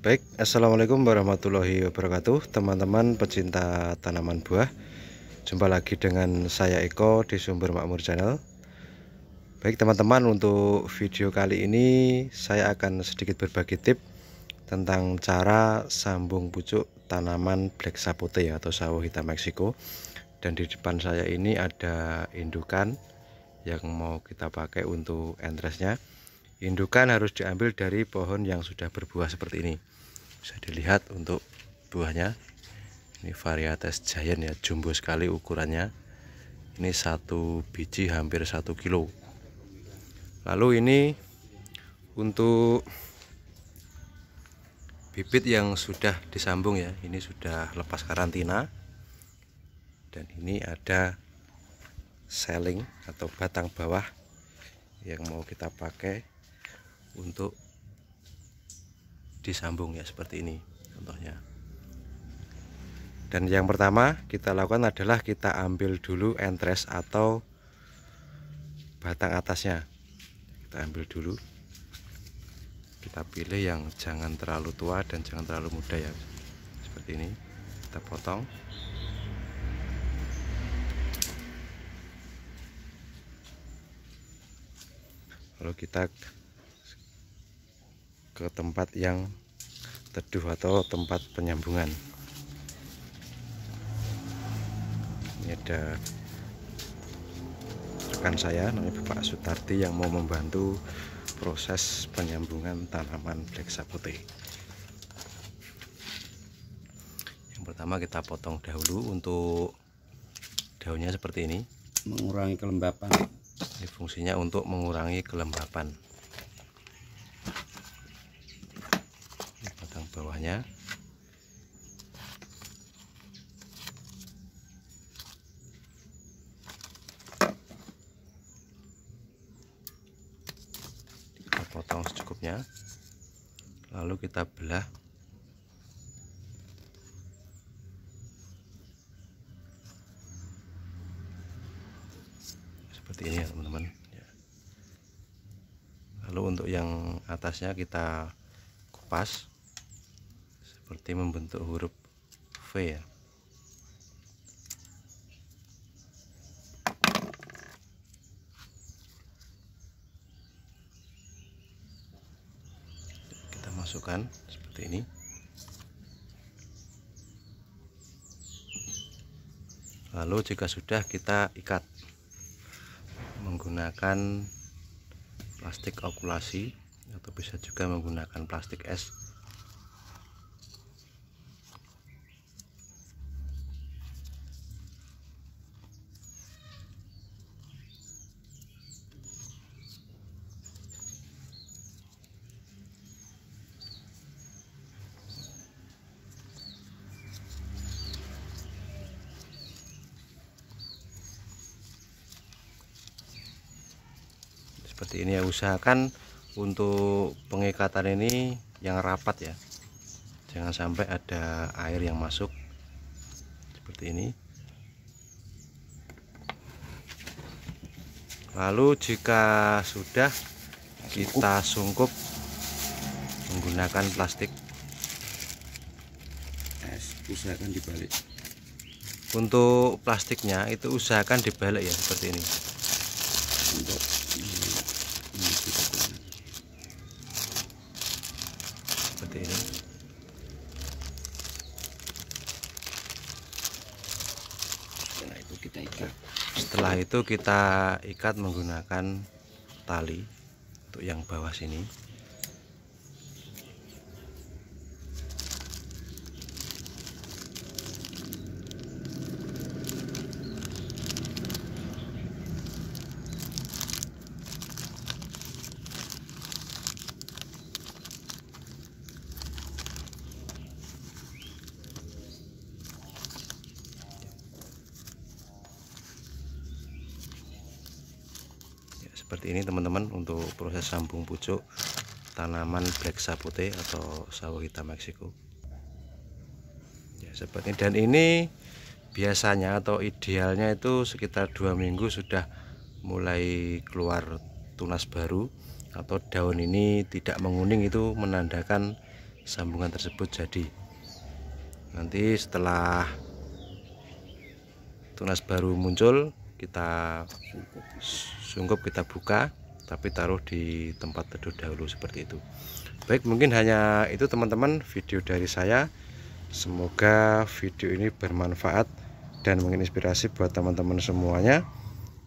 Baik, Assalamualaikum warahmatullahi wabarakatuh Teman-teman pecinta tanaman buah Jumpa lagi dengan saya Eko di Sumber Makmur Channel Baik teman-teman untuk video kali ini Saya akan sedikit berbagi tip Tentang cara sambung pucuk tanaman black sapote Atau sawo hitam Meksiko Dan di depan saya ini ada indukan Yang mau kita pakai untuk entresnya Indukan harus diambil dari pohon yang sudah berbuah seperti ini. Bisa dilihat untuk buahnya. Ini varietas giant ya, jumbo sekali ukurannya. Ini satu biji hampir satu kilo. Lalu ini untuk bibit yang sudah disambung ya. Ini sudah lepas karantina. Dan ini ada selling atau batang bawah yang mau kita pakai untuk disambung ya seperti ini contohnya dan yang pertama kita lakukan adalah kita ambil dulu entres atau batang atasnya kita ambil dulu kita pilih yang jangan terlalu tua dan jangan terlalu muda ya seperti ini kita potong lalu kita ke tempat yang teduh atau tempat penyambungan ini ada rekan saya namanya Bapak Sutarti yang mau membantu proses penyambungan tanaman black sapote yang pertama kita potong dahulu untuk daunnya seperti ini mengurangi kelembapan ini fungsinya untuk mengurangi kelembapan bawahnya kita potong secukupnya lalu kita belah seperti ini ya teman-teman ya. lalu untuk yang atasnya kita kupas seperti membentuk huruf V ya kita masukkan seperti ini lalu jika sudah kita ikat menggunakan plastik okulasi atau bisa juga menggunakan plastik es seperti ini ya usahakan untuk pengikatan ini yang rapat ya jangan sampai ada air yang masuk seperti ini lalu jika sudah kita sungkup menggunakan plastik es usahakan dibalik untuk plastiknya itu usahakan dibalik ya seperti ini seperti ya. setelah itu kita ikat setelah itu kita ikat menggunakan tali untuk yang bawah sini seperti ini teman-teman untuk proses sambung pucuk tanaman black sapote atau sawo hitam Meksiko ya seperti ini. dan ini biasanya atau idealnya itu sekitar dua minggu sudah mulai keluar tunas baru atau daun ini tidak menguning itu menandakan sambungan tersebut jadi nanti setelah tunas baru muncul kita sungkup kita buka tapi taruh di tempat teduh dahulu seperti itu baik mungkin hanya itu teman-teman video dari saya semoga video ini bermanfaat dan menginspirasi buat teman-teman semuanya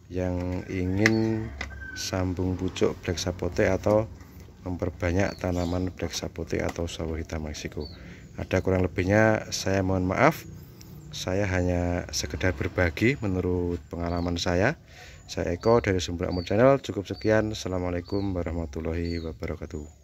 yang ingin sambung pucuk black sapote atau memperbanyak tanaman black sapote atau sawo hitam Meksiko ada kurang lebihnya saya mohon maaf saya hanya sekedar berbagi menurut pengalaman saya saya Eko dari Sumber Amur Channel cukup sekian Assalamualaikum warahmatullahi wabarakatuh